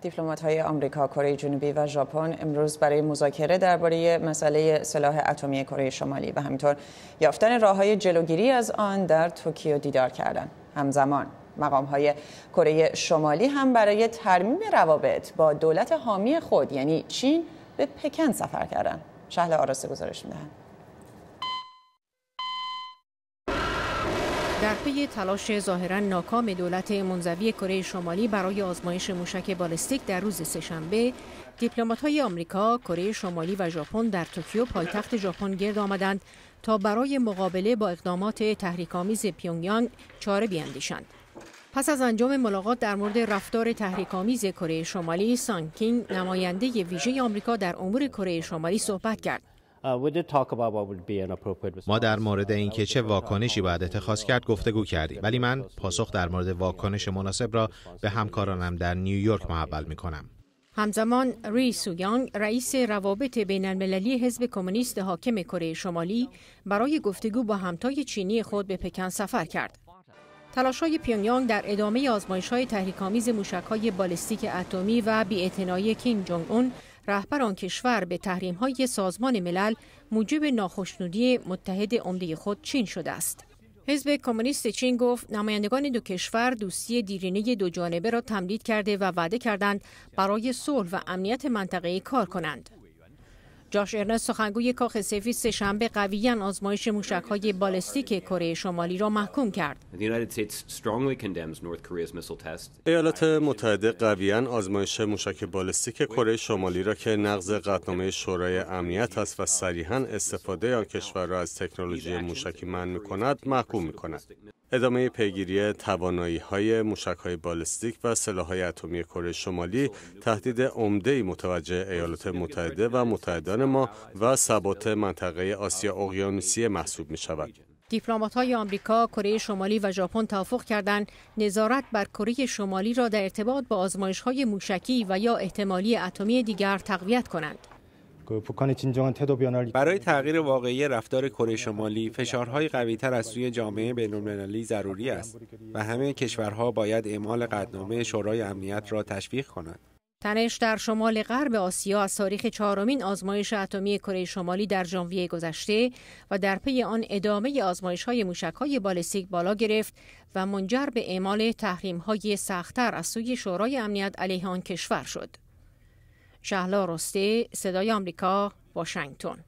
دیپلمات های آمریکا، کره جنوبی و ژاپن امروز برای مذاکره درباره مسئله سلاح اتمی کره شمالی و همینطور یافتن راه های جلوگیری از آن در توکیو دیدار کردند. همزمان مقام های کره شمالی هم برای ترمیم روابط با دولت حامی خود یعنی چین به پکن سفر کردند. شهل آراسته گزارش میدهند. در پی تلاش ظاهرا ناکام دولت منزوی کره شمالی برای آزمایش موشک بالستیک در روز سهشنبه دیپلمات‌های آمریکا، کره شمالی و ژاپن در توکیو پایتخت ژاپن گرد آمدند تا برای مقابله با اقدامات تحریک‌آمیز پیونگیانگ چاره بیاندیشند. پس از انجام ملاقات در مورد رفتار تحریک‌آمیز کره شمالی، سانکینگ نماینده ویژه آمریکا در امور کره شمالی صحبت کرد. Uh, ما در مورد uh, اینکه چه واکنشی باید اتخاذ کرد گفتگو کردیم ولی من پاسخ در مورد واکنش مناسب را به همکارانم در نیویورک محول می کنم. همزمان ری سویانگ رئیس روابط بین المللی حزب کمونیست حاکم کره شمالی برای گفتگو با همتای چینی خود به پکن سفر کرد. تلاش های پیونگیانگ در ادامه آزمایش های موشک های بالستیک اتمی و بی‌اعتنایی کینگ جونگ اون رهبر آن کشور به تحریم های سازمان ملل موجب ناخشنودی متحد عمده خود چین شده است. حزب کمونیست چین گفت نمایندگان دو کشور دوستی دیرینه دو جانبه را تمدید کرده و وعده کردند برای صلح و امنیت منطقه کار کنند. جاش ارنست سخنگوی کاخ سفید سهشنبه قویا آزمایش های بالستیک کره شمالی را محکوم کرد. ایالات متحده قویا آزمایش موشک بالستیک کره شمالی را که نقض قطنامه شورای امنیت است و صریحا استفاده آن کشور را از تکنولوژی موشکی می می‌کند محکوم می‌کند. ادامه پیگیری توانایی های موشک های بالستیک و سلاح های اتمی کره شمالی تهدید عمده متوجه ایالات متحده و متحدان ما و ثبات منطقه آسیا اقیانوسیه محسوب می شود. دیپلمات های آمریکا، کره شمالی و ژاپن توافق کردند نظارت بر کره شمالی را در ارتباط با آزمایش های موشکی و یا احتمالی اتمی دیگر تقویت کنند. برای تغییر واقعی رفتار کره شمالی فشارهای قویتر از سوی جامعه بین‌المللی ضروری است و همه کشورها باید اعمال قدنامه شورای امنیت را تشویق کنند. تنش در شمال غرب آسیا از تاریخ چهارمین آزمایش اتمی کره شمالی در ژانویه گذشته و در پی آن ادامه آزمایش های موشک های بالستیک بالا گرفت و منجر به اعمال تحریم های سختتر از سوی شورای امنیت علیه آن کشور شد. شهلا رسته صدای آمریکا واشنگتن